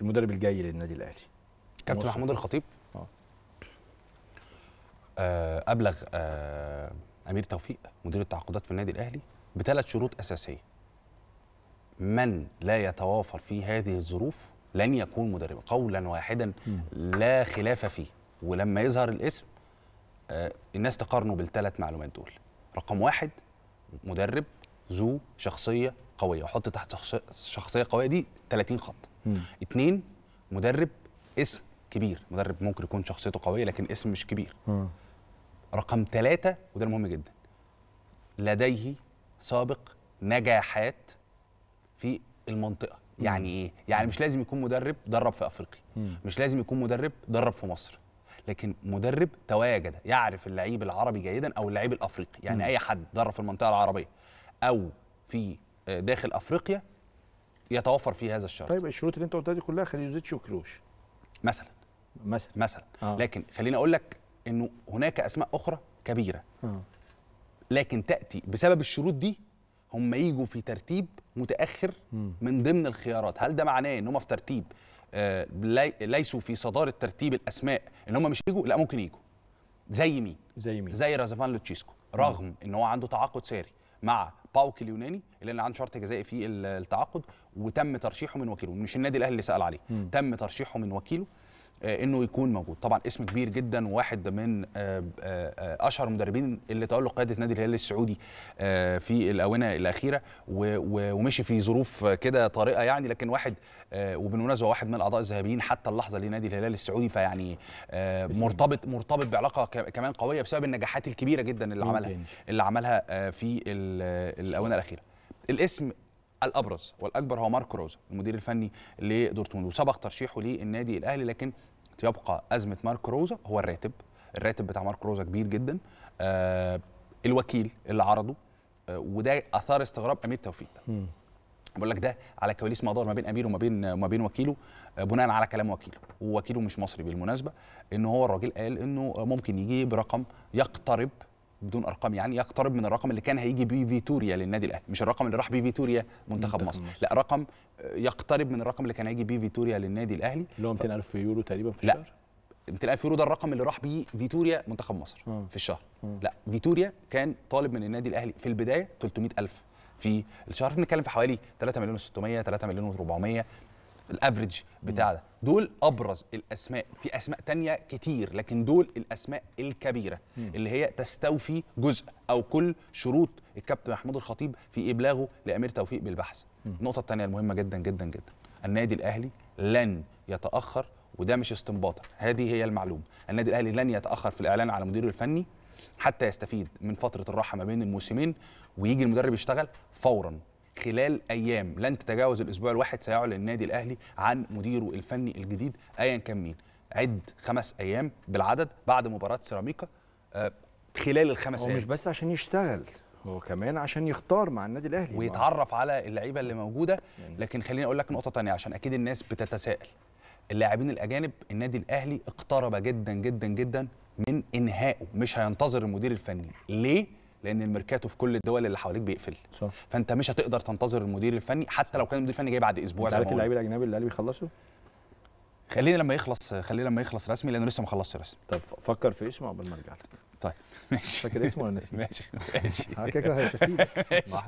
المدرب الجاي للنادي الاهلي كابتن محمود الخطيب آه. آه ابلغ آه امير توفيق مدير التعاقدات في النادي الاهلي بثلاث شروط اساسيه من لا يتوافر في هذه الظروف لن يكون مدربا قولا واحدا لا خلاف فيه ولما يظهر الاسم آه الناس تقارنه بالثلاث معلومات دول رقم واحد مدرب ذو شخصيه قويه وحط تحت شخصيه قويه دي 30 خط مم. اتنين مدرب اسم كبير مدرب ممكن يكون شخصيته قويه لكن اسم مش كبير مم. رقم ثلاثة وده المهم جدا لديه سابق نجاحات في المنطقه مم. يعني ايه يعني مش لازم يكون مدرب درب في افريقيا مش لازم يكون مدرب درب في مصر لكن مدرب تواجد يعرف اللعيب العربي جيدا او اللعيب الافريقي يعني مم. اي حد درب في المنطقه العربيه او في آه، داخل افريقيا يتوفر فيه هذا الشرط طيب الشروط اللي انت قلتها دي كلها خليوزيتش وكروش مثلا مثلا مثلا آه. لكن خليني اقول لك انه هناك اسماء اخرى كبيره آه. لكن تاتي بسبب الشروط دي هم يجوا في ترتيب متاخر م. من ضمن الخيارات هل ده معناه ان هم في ترتيب آه ليسوا في صداره ترتيب الاسماء ان هم مش يجوا لا ممكن يجوا زي مين زي مين زي رازفان لوتشيسكو رغم م. ان هو عنده تعاقد ساري مع باوك اليوناني اللي اللي عنده شرط جزائي في التعاقد وتم ترشيحه من وكيله مش النادي الاهلي اللي سال عليه م. تم ترشيحه من وكيله آه، انه يكون موجود طبعا اسم كبير جدا وواحد من آه، آه، اشهر المدربين اللي تألق قياده نادي الهلال السعودي في الاونه الاخيره ومشي في ظروف كده طارئه يعني لكن واحد وبالمناسبه واحد من الاعضاء الذهبيين حتى اللحظه لنادي الهلال السعودي فيعني مرتبط مرتبط بعلاقه كمان قويه بسبب النجاحات الكبيره جدا اللي عملها اللي عملها في الاونه الاخيره الاسم الابرز والاكبر هو مارك روزا المدير الفني لدورتموند وسبق ترشيحه للنادي الاهلي لكن يبقى ازمه مارك روزا هو الراتب الراتب بتاع مارك روزا كبير جدا آه الوكيل اللي عرضه آه وده اثار استغراب امير توفيق بقول لك ده على كواليس ما ما بين امير وما بين آه، وما بين وكيله آه، بناء على كلام وكيله ووكيله مش مصري بالمناسبه ان هو الراجل قال انه ممكن يجي برقم يقترب بدون ارقام يعني يقترب من الرقم اللي كان هيجي بيه فيتوريا للنادي الاهلي مش الرقم اللي راح بيه فيتوريا منتخب مصر لا رقم آه، يقترب من الرقم اللي كان هيجي بيه فيتوريا للنادي الاهلي اللي هو 200000 يورو تقريبا في الشهر لا. 200000 يورو ده الرقم اللي راح بيه فيتوريا منتخب مصر م. في الشهر م. لا فيتوريا كان طالب من النادي الاهلي في البدايه 300000 في الشهر بنتكلم في حوالي 3 مليون و600 3 مليون و400 الافريج بتاع ده دول ابرز الاسماء في اسماء تانية كتير لكن دول الاسماء الكبيره مم. اللي هي تستوفي جزء او كل شروط الكابتن محمود الخطيب في ابلاغه لامير توفيق بالبحث مم. النقطه الثانيه المهمه جدا جدا جدا النادي الاهلي لن يتاخر وده مش استنباط هذه هي المعلومه النادي الاهلي لن يتاخر في الاعلان على مديره الفني حتى يستفيد من فتره الراحه ما بين الموسمين ويجي المدرب يشتغل فورا خلال ايام لن تتجاوز الاسبوع الواحد سيعلن النادي الاهلي عن مديره الفني الجديد ايا كان مين عد خمس ايام بالعدد بعد مباراه سيراميكا آه، خلال الخمس ايام هو مش بس عشان يشتغل هو كمان عشان يختار مع النادي الاهلي ويتعرف على اللعيبه اللي موجوده يعني. لكن خليني اقول لك نقطه ثانيه عشان اكيد الناس بتتساءل اللاعبين الاجانب النادي الاهلي اقترب جدا جدا جدا من انهائه مش هينتظر المدير الفني ليه لان الميركاتو في كل الدول اللي حواليك بيقفل صح. فانت مش هتقدر تنتظر المدير الفني حتى لو كان المدير الفني جاي بعد اسبوع انت عارف اللعيب الاجنبي اللي قال بيخلصوا خلينا لما يخلص خلينا لما يخلص رسمي لانه لسه ما خلصش رسمي طب فكر في اسمه قبل ما ارجع لك طيب ماشي فاكر اسمه ولا نسيت ماشي ماشي آه، كده كده مش